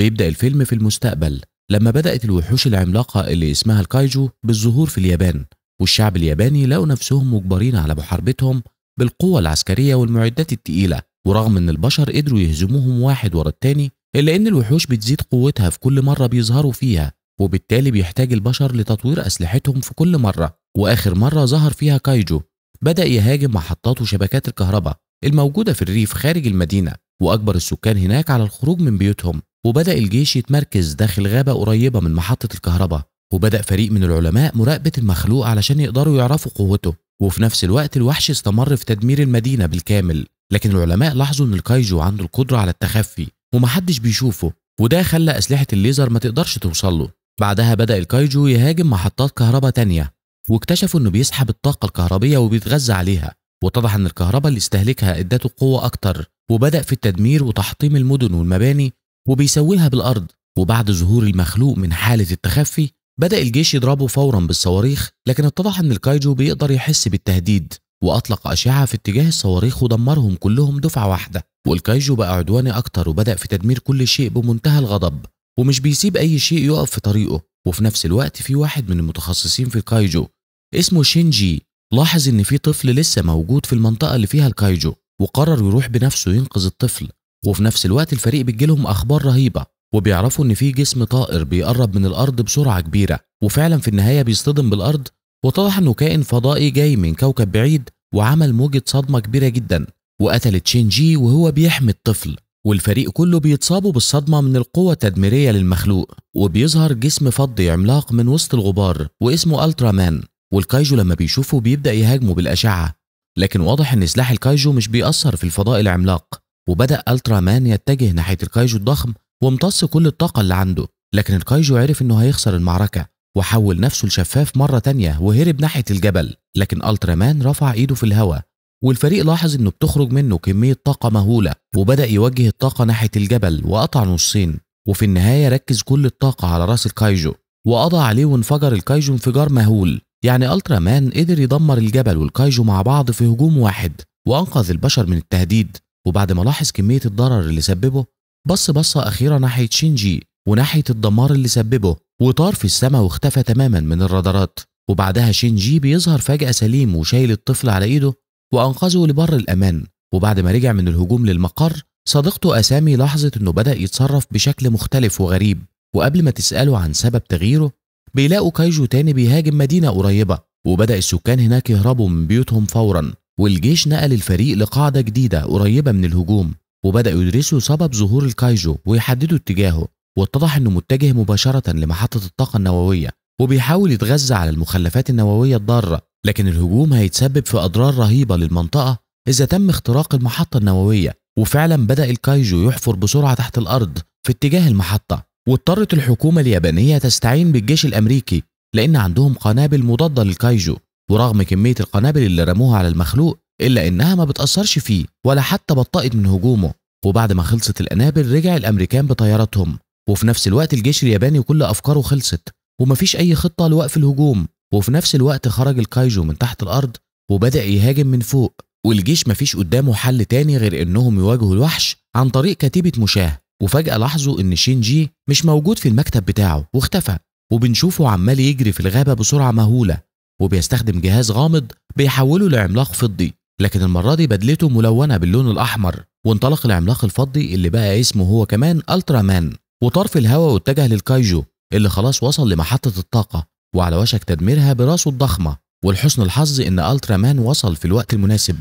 بيبدأ الفيلم في المستقبل لما بدأت الوحوش العملاقة اللي اسمها الكايجو بالظهور في اليابان والشعب الياباني لقوا نفسهم مجبرين على محاربتهم بالقوة العسكرية والمعدات التقيلة ورغم ان البشر قدروا يهزموهم واحد ورا التاني الا ان الوحوش بتزيد قوتها في كل مرة بيظهروا فيها وبالتالي بيحتاج البشر لتطوير اسلحتهم في كل مرة واخر مرة ظهر فيها كايجو بدأ يهاجم محطات وشبكات الكهرباء الموجودة في الريف خارج المدينة واجبر السكان هناك على الخروج من بيوتهم وبدأ الجيش يتمركز داخل غابة قريبة من محطة الكهرباء وبدأ فريق من العلماء مراقبة المخلوق علشان يقدروا يعرفوا قوته وفي نفس الوقت الوحش استمر في تدمير المدينة بالكامل لكن العلماء لاحظوا ان الكايجو عنده القدرة على التخفي ومحدش بيشوفه وده خلى أسلحة الليزر ما تقدرش توصل له بعدها بدأ الكايجو يهاجم محطات كهرباء تانية واكتشفوا انه بيسحب الطاقة الكهربية وبيتغذى عليها واتضح ان الكهرباء اللي استهلكها ادته قوة اكتر وبدأ في التدمير وتحطيم المدن والمباني وبيسويها بالأرض وبعد ظهور المخلوق من حالة التخفي بدأ الجيش يضربه فورا بالصواريخ لكن اتضح ان الكايجو بيقدر يحس بالتهديد وأطلق أشعة في اتجاه الصواريخ ودمرهم كلهم دفعة واحدة والكايجو بقى عدواني أكتر وبدأ في تدمير كل شيء بمنتهى الغضب ومش بيسيب أي شيء يقف في طريقه وفي نفس الوقت في واحد من المتخصصين في الكايجو اسمه شينجي لاحظ إن في طفل لسه موجود في المنطقة اللي فيها الكايجو وقرر يروح بنفسه ينقذ الطفل وفي نفس الوقت الفريق بتجيلهم اخبار رهيبه وبيعرفوا ان في جسم طائر بيقرب من الارض بسرعه كبيره وفعلا في النهايه بيصطدم بالارض واتضح انه كائن فضائي جاي من كوكب بعيد وعمل موجه صدمه كبيره جدا وقتل تشينجي وهو بيحمي الطفل والفريق كله بيتصابوا بالصدمة من القوة التدميرية للمخلوق وبيظهر جسم فضي عملاق من وسط الغبار واسمه ألترا مان والكايجو لما بيشوفه بيبدأ يهاجمه بالأشعة لكن واضح إن سلاح الكايجو مش بيأثر في الفضاء العملاق وبدأ ألترا مان يتجه ناحية الكايجو الضخم وامتص كل الطاقة اللي عنده لكن الكايجو عرف إنه هيخسر المعركة وحول نفسه لشفاف مرة تانية وهرب ناحية الجبل لكن ألترا مان رفع إيده في الهواء والفريق لاحظ إنه بتخرج منه كمية طاقة مهولة وبدأ يوجه الطاقة ناحية الجبل وقطع نصين وفي النهاية ركز كل الطاقة على راس الكايجو وقضى عليه وانفجر الكايجو انفجار مهول يعني ألترا مان قدر يدمر الجبل والكايجو مع بعض في هجوم واحد وأنقذ البشر من التهديد وبعد ما لاحظ كمية الضرر اللي سببه بص بصة أخيرة ناحية شينجي وناحية الدمار اللي سببه وطار في السماء واختفى تماما من الرادارات وبعدها شينجي بيظهر فجأة سليم وشايل الطفل على إيده وأنقذه لبر الأمان وبعد ما رجع من الهجوم للمقر صديقته أسامي لاحظت إنه بدأ يتصرف بشكل مختلف وغريب وقبل ما تسأله عن سبب تغييره بيلاقوا كايجو تاني بيهاجم مدينة قريبة وبدأ السكان هناك يهربوا من بيوتهم فورا والجيش نقل الفريق لقاعدة جديدة قريبة من الهجوم وبدأوا يدرسوا سبب ظهور الكايجو ويحددوا اتجاهه واتضح انه متجه مباشرة لمحطة الطاقة النووية وبيحاول يتغذى على المخلفات النووية الضارة لكن الهجوم هيتسبب في أضرار رهيبة للمنطقة إذا تم اختراق المحطة النووية وفعلا بدأ الكايجو يحفر بسرعة تحت الأرض في اتجاه المحطة واضطرت الحكومة اليابانية تستعين بالجيش الأمريكي لأن عندهم قنابل مضادة للكايجو ورغم كمية القنابل اللي رموها على المخلوق إلا إنها ما بتأثرش فيه ولا حتى بطأت من هجومه وبعد ما خلصت القنابل رجع الأمريكان بطياراتهم وفي نفس الوقت الجيش الياباني وكل أفكاره خلصت ومفيش أي خطة لوقف الهجوم وفي نفس الوقت خرج الكايجو من تحت الأرض وبدأ يهاجم من فوق والجيش مفيش قدامه حل تاني غير إنهم يواجهوا الوحش عن طريق كتيبة مشاه وفجأة لاحظوا إن شينجي مش موجود في المكتب بتاعه واختفى وبنشوفه عمال يجري في الغابة بسرعة مهولة وبيستخدم جهاز غامض بيحوله لعملاق فضي لكن المرة دي بدلته ملونة باللون الأحمر وانطلق العملاق الفضي اللي بقى اسمه هو كمان ألترا مان وطار في الهواء واتجه للكايجو اللي خلاص وصل لمحطة الطاقة وعلى وشك تدميرها براسه الضخمة ولحسن الحظ إن ألترا مان وصل في الوقت المناسب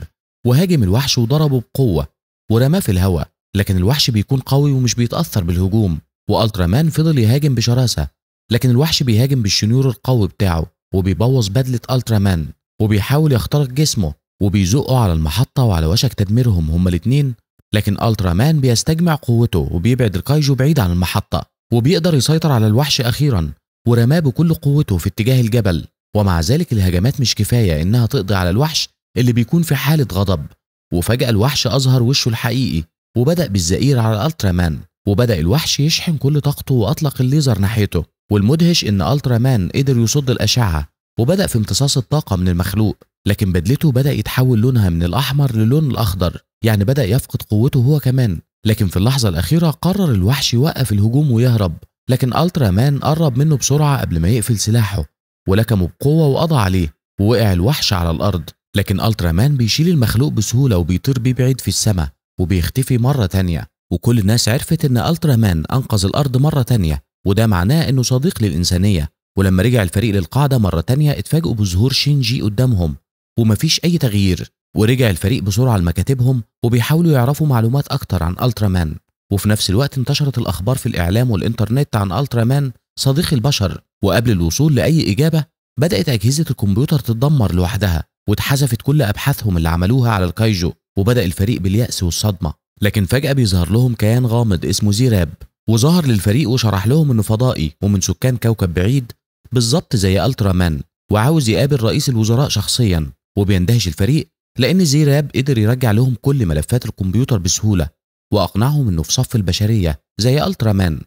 وهاجم الوحش وضربه بقوة ورماه في الهواء لكن الوحش بيكون قوي ومش بيتأثر بالهجوم وألترا مان فضل يهاجم بشراسة لكن الوحش بيهاجم بالشنيور القوي بتاعه وبيبوظ بدله الترا مان وبيحاول يخترق جسمه وبيزقه على المحطه وعلى وشك تدميرهم هما الاتنين لكن الترا مان بيستجمع قوته وبيبعد الكايجو بعيد عن المحطه وبيقدر يسيطر على الوحش اخيرا ورماه بكل قوته في اتجاه الجبل ومع ذلك الهجمات مش كفايه انها تقضي على الوحش اللي بيكون في حاله غضب وفجأة الوحش أظهر وشه الحقيقي وبدأ بالزئير على الترا مان وبدأ الوحش يشحن كل طاقته وأطلق الليزر ناحيته والمدهش إن ألترا مان قدر يصد الأشعة وبدأ في امتصاص الطاقة من المخلوق لكن بدلته بدأ يتحول لونها من الأحمر للون الأخضر يعني بدأ يفقد قوته هو كمان لكن في اللحظة الأخيرة قرر الوحش يوقف الهجوم ويهرب لكن ألترا مان قرب منه بسرعة قبل ما يقفل سلاحه ولكمه بقوة وقضى عليه ووقع الوحش على الأرض لكن ألترا مان بيشيل المخلوق بسهولة وبيطير بيه بعيد في السماء وبيختفي مرة تانية وكل الناس عرفت إن ألترا مان أنقذ الأرض مرة تانية وده معناه انه صديق للانسانيه ولما رجع الفريق للقاعده مره تانية اتفاجئوا بظهور شينجي قدامهم ومفيش اي تغيير ورجع الفريق بسرعه لمكاتبهم وبيحاولوا يعرفوا معلومات اكتر عن الترا مان وفي نفس الوقت انتشرت الاخبار في الاعلام والانترنت عن الترا مان صديق البشر وقبل الوصول لاي اجابه بدات اجهزه الكمبيوتر تتدمر لوحدها واتحذفت كل ابحاثهم اللي عملوها على الكايجو وبدا الفريق بالياس والصدمه لكن فجاه بيظهر لهم كيان غامض اسمه زيراب وظهر للفريق وشرح لهم انه فضائي ومن سكان كوكب بعيد بالظبط زي الترا مان وعاوز يقابل رئيس الوزراء شخصيا وبيندهش الفريق لان زيراب قدر يرجع لهم كل ملفات الكمبيوتر بسهوله واقنعهم انه في صف البشريه زي الترا مان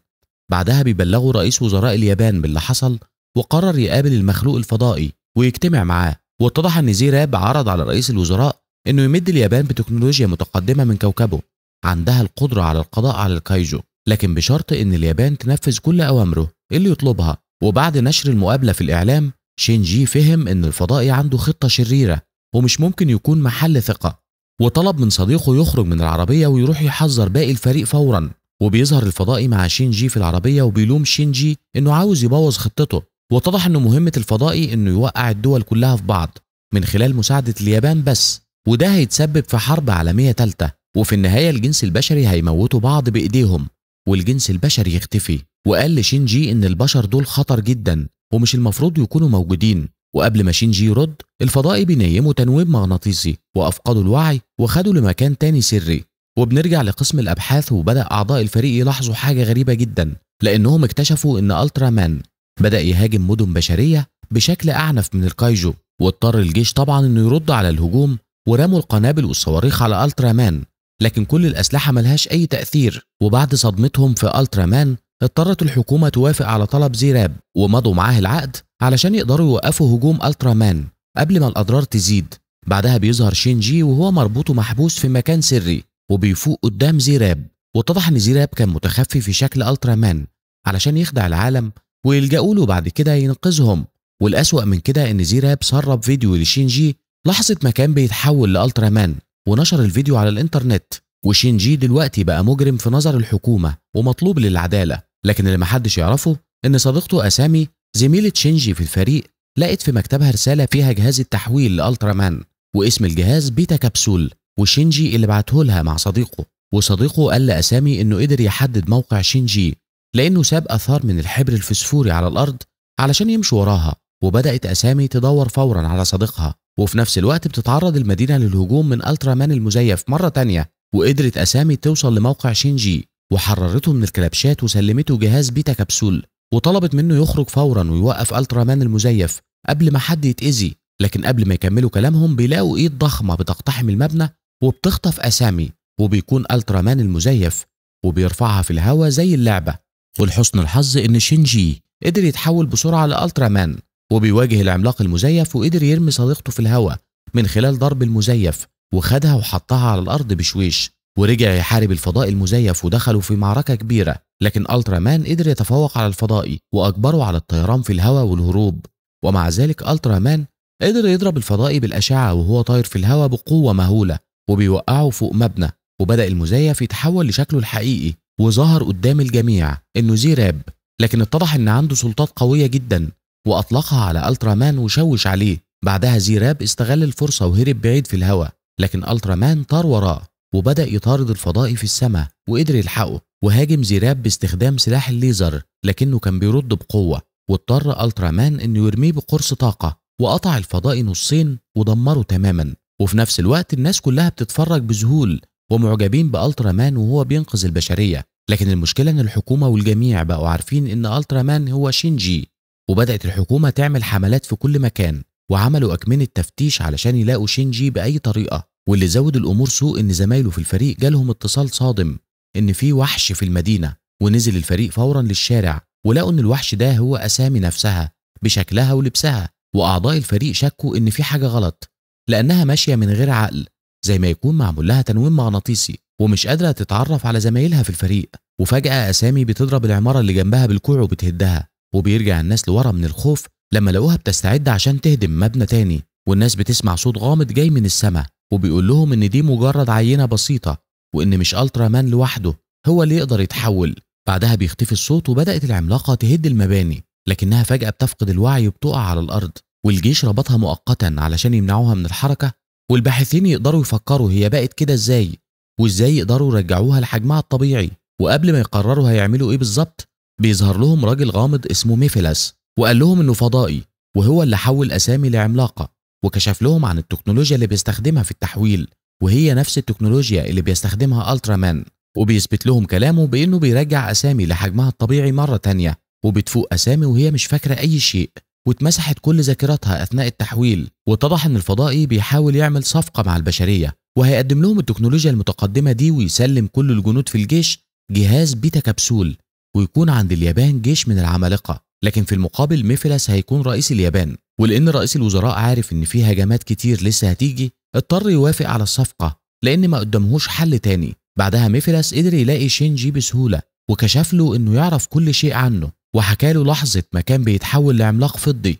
بعدها بيبلغوا رئيس وزراء اليابان باللي حصل وقرر يقابل المخلوق الفضائي ويجتمع معاه واتضح ان زيراب عرض على رئيس الوزراء انه يمد اليابان بتكنولوجيا متقدمه من كوكبه عندها القدره على القضاء على الكايجو لكن بشرط إن اليابان تنفذ كل أوامره اللي يطلبها وبعد نشر المقابلة في الإعلام شينجي فهم إن الفضائي عنده خطة شريرة ومش ممكن يكون محل ثقة وطلب من صديقه يخرج من العربية ويروح يحذر باقي الفريق فورا وبيظهر الفضائي مع شينجي في العربية وبيلوم شينجي إنه عاوز يبوظ خطته واتضح إن مهمة الفضائي إنه يوقع الدول كلها في بعض من خلال مساعدة اليابان بس وده هيتسبب في حرب عالمية ثالثه وفي النهاية الجنس البشري هيموتوا بعض بإيديهم والجنس البشري يختفي وقال لشينجي ان البشر دول خطر جدا ومش المفروض يكونوا موجودين وقبل ما شينجي يرد الفضائي بينيموا تنويم مغناطيسي وافقدوا الوعي وخدوا لمكان تاني سري وبنرجع لقسم الابحاث وبدا اعضاء الفريق يلاحظوا حاجه غريبه جدا لانهم اكتشفوا ان الترا مان بدا يهاجم مدن بشريه بشكل اعنف من الكايجو واضطر الجيش طبعا انه يرد على الهجوم ورموا القنابل والصواريخ على الترا مان لكن كل الأسلحة ملهاش أي تأثير وبعد صدمتهم في ألترا مان اضطرت الحكومة توافق على طلب زيراب ومضوا معاه العقد علشان يقدروا يوقفوا هجوم ألترا مان قبل ما الأضرار تزيد بعدها بيظهر شينجي وهو مربوط ومحبوس في مكان سري وبيفوق قدام زيراب واتضح ان زيراب كان متخفي في شكل الترا مان علشان يخدع العالم ويلجأوا له بعد كده ينقذهم والأسوأ من كده ان زيراب سرب فيديو لشينجي لحظة ما كان بيتحول لألترا مان ونشر الفيديو على الانترنت وشينجي دلوقتي بقى مجرم في نظر الحكومة ومطلوب للعدالة لكن اللي محدش يعرفه إن صديقته أسامي زميلة شينجي في الفريق لقت في مكتبها رسالة فيها جهاز التحويل لألترا مان واسم الجهاز بيتا كبسول وشينجي اللي بعته لها مع صديقه وصديقه قال لأسامي إنه قدر يحدد موقع شينجي لأنه ساب آثار من الحبر الفسفوري على الأرض علشان يمشي وراها وبدأت أسامي تدور فورا على صديقها وفي نفس الوقت بتتعرض المدينة للهجوم من ألترا مان المزيف مرة تانية وقدرت أسامي توصل لموقع شينجي وحررته من الكلبشات وسلمته جهاز بيتا كبسول وطلبت منه يخرج فورا ويوقف ألترا مان المزيف قبل ما حد يتأذي لكن قبل ما يكملوا كلامهم بيلاقوا ايد ضخمه بتقتحم المبنى وبتخطف اسامي وبيكون الترا مان المزيف وبيرفعها في الهواء زي اللعبه ولحسن الحظ ان شينجي قدر يتحول بسرعه لالترا مان وبيواجه العملاق المزيف وقدر يرمي صديقته في الهواء من خلال ضرب المزيف وخدها وحطها على الأرض بشويش ورجع يحارب الفضاء المزيف ودخلوا في معركة كبيرة لكن ألترا مان قدر يتفوق على الفضائي وأجبره على الطيران في الهواء والهروب ومع ذلك ألترا مان قدر يضرب الفضائي بالأشعة وهو طاير في الهواء بقوة مهولة وبيوقعه فوق مبنى وبدأ المزيف يتحول لشكله الحقيقي وظهر قدام الجميع إنه زيراب لكن اتضح إن عنده سلطات قوية جدا وأطلقها على ألترا مان وشوش عليه بعدها زيراب استغل الفرصة وهرب بعيد في الهواء لكن ألترا مان طار وراه وبدأ يطارد الفضائي في السماء وقدر يلحقه وهاجم زيراب باستخدام سلاح الليزر لكنه كان بيرد بقوة واضطر ألترا مان إنه يرميه بقرص طاقة وقطع الفضائي نصين ودمره تماما وفي نفس الوقت الناس كلها بتتفرج بذهول ومعجبين بألترا مان وهو بينقذ البشرية لكن المشكلة إن الحكومة والجميع بقوا عارفين إن ألترا مان هو شينجي وبدأت الحكومة تعمل حملات في كل مكان وعملوا أكمنة تفتيش علشان يلاقوا شينجي بأي طريقة واللي زود الأمور سوء إن زمايله في الفريق جالهم اتصال صادم إن في وحش في المدينة ونزل الفريق فورا للشارع ولقوا إن الوحش ده هو أسامي نفسها بشكلها ولبسها وأعضاء الفريق شكوا إن في حاجة غلط لأنها ماشية من غير عقل زي ما يكون معمول لها تنويم مغناطيسي ومش قادرة تتعرف على زمايلها في الفريق وفجأة أسامي بتضرب العمارة اللي جنبها بالكوع وبتهدها وبيرجع الناس لورا من الخوف لما لقوها بتستعد عشان تهدم مبنى تاني والناس بتسمع صوت غامض جاي من السماء وبيقول لهم ان دي مجرد عينه بسيطه وان مش الترا مان لوحده هو اللي يقدر يتحول بعدها بيختفي الصوت وبدات العملاقه تهد المباني لكنها فجاه بتفقد الوعي وبتقع على الارض والجيش ربطها مؤقتا علشان يمنعوها من الحركه والباحثين يقدروا يفكروا هي بقت كده ازاي وازاي يقدروا يرجعوها لحجمها الطبيعي وقبل ما يقرروا هيعملوا ايه بالظبط بيظهر لهم راجل غامض اسمه ميفيلاس وقال لهم انه فضائي وهو اللي حول اسامي لعملاقه وكشف لهم عن التكنولوجيا اللي بيستخدمها في التحويل وهي نفس التكنولوجيا اللي بيستخدمها الترا مان وبيثبت لهم كلامه بانه بيرجع اسامي لحجمها الطبيعي مره تانية وبتفوق اسامي وهي مش فاكره اي شيء واتمسحت كل ذاكرتها اثناء التحويل واتضح ان الفضائي بيحاول يعمل صفقه مع البشريه وهيقدم لهم التكنولوجيا المتقدمه دي ويسلم كل الجنود في الجيش جهاز بيتا كبسول ويكون عند اليابان جيش من العمالقه لكن في المقابل ميفيلاس هيكون رئيس اليابان ولان رئيس الوزراء عارف ان في هجمات كتير لسه هتيجي اضطر يوافق على الصفقه لان ما قدامهوش حل تاني بعدها ميفيلاس قدر يلاقي شينجي بسهوله وكشف له انه يعرف كل شيء عنه وحكى له لحظه ما كان بيتحول لعملاق فضي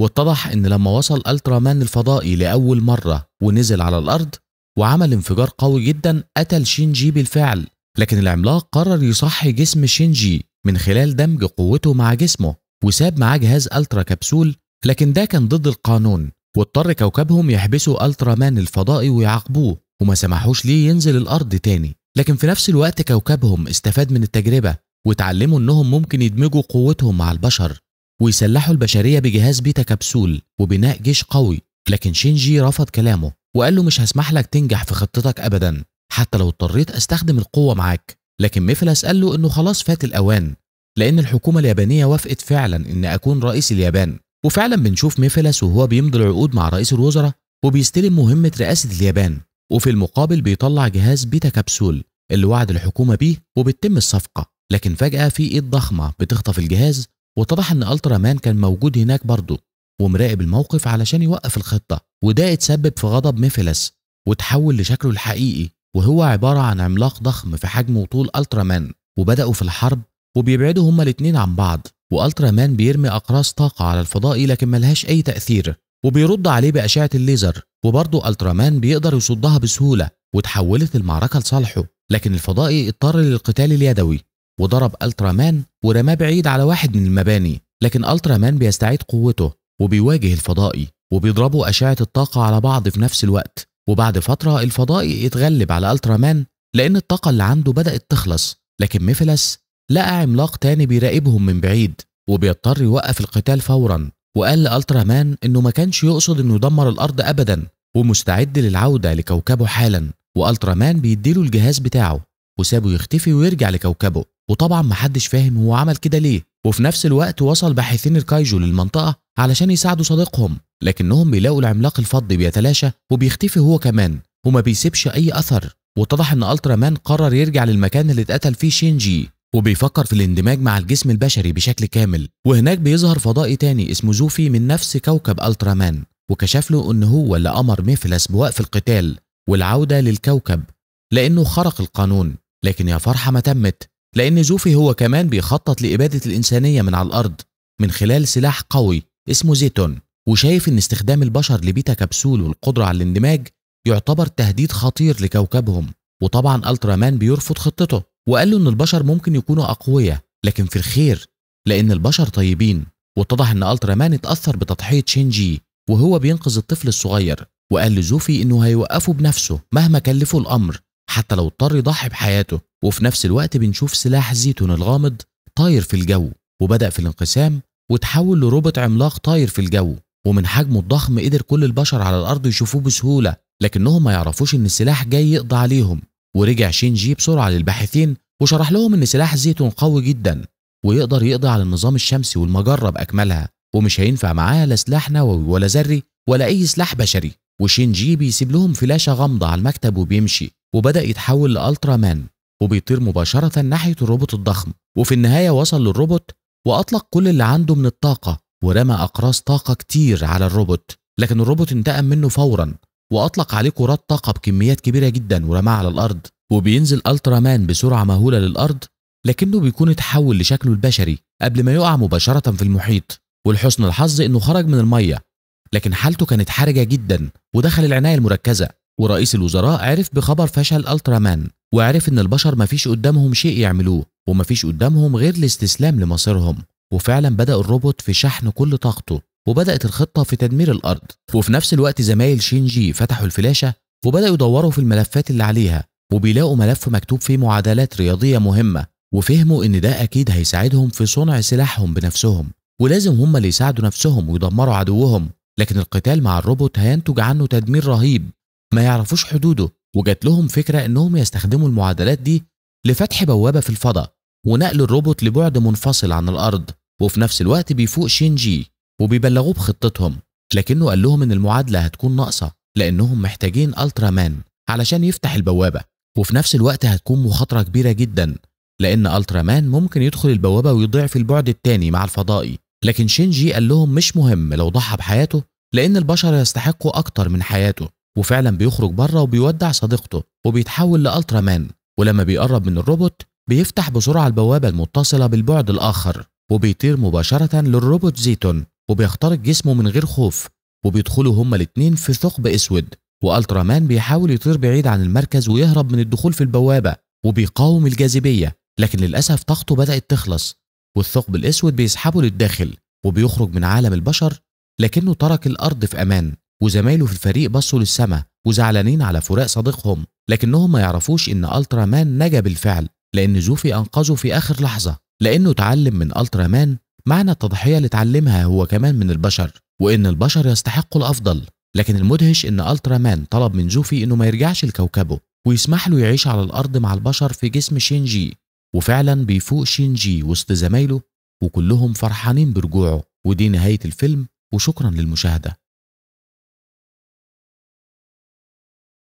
واتضح ان لما وصل ألترامان الفضائي لاول مره ونزل على الارض وعمل انفجار قوي جدا قتل شينجي بالفعل لكن العملاق قرر يصحي جسم شينجي من خلال دمج قوته مع جسمه وساب معاه جهاز الترا كبسول لكن ده كان ضد القانون واضطر كوكبهم يحبسوا الترا مان الفضائي ويعاقبوه وما سمحوش ليه ينزل الارض تاني لكن في نفس الوقت كوكبهم استفاد من التجربه وتعلموا انهم ممكن يدمجوا قوتهم مع البشر ويسلحوا البشريه بجهاز بيتا كبسول وبناء جيش قوي لكن شينجي رفض كلامه وقال له مش هسمح لك تنجح في خطتك ابدا حتى لو اضطريت استخدم القوه معاك لكن ميفلس قال له انه خلاص فات الاوان لان الحكومه اليابانيه وافقت فعلا ان اكون رئيس اليابان وفعلا بنشوف ميفلس وهو بيمضي العقود مع رئيس الوزراء وبيستلم مهمه رئاسه اليابان وفي المقابل بيطلع جهاز بيتا كبسول اللي وعد الحكومه بيه وبتتم الصفقه لكن فجاه في ايد ضخمه بتخطف الجهاز واتضح ان الترا مان كان موجود هناك برضه ومراقب الموقف علشان يوقف الخطه وده اتسبب في غضب ميفيلس وتحول لشكله الحقيقي وهو عبارة عن عملاق ضخم في حجم وطول الترا مان وبدأوا في الحرب وبيبعدوا هما الاتنين عن بعض والترا مان بيرمي أقراص طاقة على الفضائي لكن ملهاش أي تأثير وبيرد عليه بأشعة الليزر وبرضه ألترا مان بيقدر يصدها بسهولة وتحولت المعركة لصالحه لكن الفضائي اضطر للقتال اليدوي وضرب ألترا مان ورماه بعيد على واحد من المباني لكن ألترا مان بيستعيد قوته وبيواجه الفضائي وبيضربوا أشعة الطاقة على بعض في نفس الوقت وبعد فترة الفضائي اتغلب على الترا مان لأن الطاقة اللي عنده بدأت تخلص لكن ميفلس لقى عملاق تاني بيراقبهم من بعيد وبيضطر يوقف القتال فورا وقال لألترا مان إنه ما كانش يقصد إنه يدمر الأرض أبدا ومستعد للعودة لكوكبه حالا وألترا مان بيديله الجهاز بتاعه وسابه يختفي ويرجع لكوكبه وطبعا محدش فاهم هو عمل كده ليه وفي نفس الوقت وصل باحثين الكايجو للمنطقة علشان يساعدوا صديقهم لكنهم بيلاقوا العملاق الفضي بيتلاشى وبيختفي هو كمان وما بيسيبش أي أثر واتضح إن ألترا مان قرر يرجع للمكان اللي اتقتل فيه شينجي وبيفكر في الاندماج مع الجسم البشري بشكل كامل وهناك بيظهر فضائي تاني اسمه زوفي من نفس كوكب ألترا مان وكشف له إن هو اللي أمر ميفلس بوقف القتال والعودة للكوكب لأنه خرق القانون لكن يا فرحة ما تمت لأن زوفي هو كمان بيخطط لإبادة الإنسانية من على الأرض من خلال سلاح قوي اسمه زيتون وشايف ان استخدام البشر لبيتا كبسول والقدرة على الاندماج يعتبر تهديد خطير لكوكبهم وطبعا الترا مان بيرفض خطته وقال له ان البشر ممكن يكونوا اقوياء لكن في الخير لان البشر طيبين واتضح ان الترا مان اتاثر بتضحيه شينجي وهو بينقذ الطفل الصغير وقال لزوفي انه هيوقفه بنفسه مهما كلفه الامر حتى لو اضطر يضحي بحياته وفي نفس الوقت بنشوف سلاح زيتون الغامض طاير في الجو وبدا في الانقسام وتحول لروبوت عملاق طاير في الجو ومن حجمه الضخم قدر كل البشر على الأرض يشوفوه بسهولة لكنهم ما يعرفوش إن السلاح جاي يقضي عليهم ورجع شينجي بسرعة للباحثين وشرح لهم إن سلاح زيتون قوي جدا ويقدر يقضي على النظام الشمسي والمجرة بأكملها ومش هينفع معاه لا سلاح نووي ولا ذري ولا أي سلاح بشري وشينجي بيسيب لهم فلاشة غامضة على المكتب وبيمشي وبدأ يتحول لألترا مان وبيطير مباشرة ناحية الروبوت الضخم وفي النهاية وصل للروبوت وأطلق كل اللي عنده من الطاقة ورمى أقراص طاقة كتير على الروبوت لكن الروبوت انتقم منه فورا وأطلق عليه كرات طاقة بكميات كبيرة جدا ورماها على الأرض وبينزل ألترا مان بسرعة مهولة للأرض لكنه بيكون اتحول لشكله البشري قبل ما يقع مباشرة في المحيط ولحسن الحظ انه خرج من الميه لكن حالته كانت حرجه جدا ودخل العنايه المركزه ورئيس الوزراء عرف بخبر فشل ألترا مان وعرف ان البشر مفيش قدامهم شيء يعملوه ومفيش قدامهم غير الاستسلام لمصيرهم وفعلا بدأ الروبوت في شحن كل طاقته وبدأت الخطة في تدمير الأرض وفي نفس الوقت زمايل شينجي فتحوا الفلاشة وبدأوا يدوروا في الملفات اللي عليها وبيلاقوا ملف مكتوب فيه معادلات رياضية مهمة وفهموا إن ده أكيد هيساعدهم في صنع سلاحهم بنفسهم ولازم هم اللي يساعدوا نفسهم ويدمروا عدوهم لكن القتال مع الروبوت هينتج عنه تدمير رهيب ما يعرفوش حدوده وجات لهم فكرة إنهم يستخدموا المعادلات دي لفتح بوابة في الفضاء ونقل الروبوت لبعد منفصل عن الأرض وفي نفس الوقت بيفوق شينجي وبيبلغوه بخطتهم لكنه قال لهم ان المعادله هتكون ناقصه لانهم محتاجين الترا مان علشان يفتح البوابه وفي نفس الوقت هتكون مخاطره كبيره جدا لان الترا مان ممكن يدخل البوابه ويضيع في البعد الثاني مع الفضائي لكن شينجي قال لهم مش مهم لو ضحى بحياته لان البشر يستحقوا اكتر من حياته وفعلا بيخرج بره وبيودع صديقته وبيتحول لالترا مان ولما بيقرب من الروبوت بيفتح بسرعه البوابه المتصله بالبعد الاخر وبيطير مباشرة للروبوت زيتون وبيخترق جسمه من غير خوف وبيدخلوا هما الاتنين في ثقب اسود والترا مان بيحاول يطير بعيد عن المركز ويهرب من الدخول في البوابة وبيقاوم الجاذبية لكن للأسف طاقته بدأت تخلص والثقب الأسود بيسحبه للداخل وبيخرج من عالم البشر لكنه ترك الأرض في أمان وزمايله في الفريق بصوا للسماء وزعلانين على فراق صديقهم لكنهم ما يعرفوش إن ألترا مان نجا بالفعل لأن زوفي أنقذه في آخر لحظة لأنه اتعلم من ألترا مان معنى التضحية اللي اتعلمها هو كمان من البشر وإن البشر يستحقوا الأفضل لكن المدهش إن ألترا مان طلب من زوفي إنه ما يرجعش لكوكبه ويسمح له يعيش على الأرض مع البشر في جسم شينجي وفعلا بيفوق شينجي وسط زمايله وكلهم فرحانين برجوعه ودي نهاية الفيلم وشكرا للمشاهده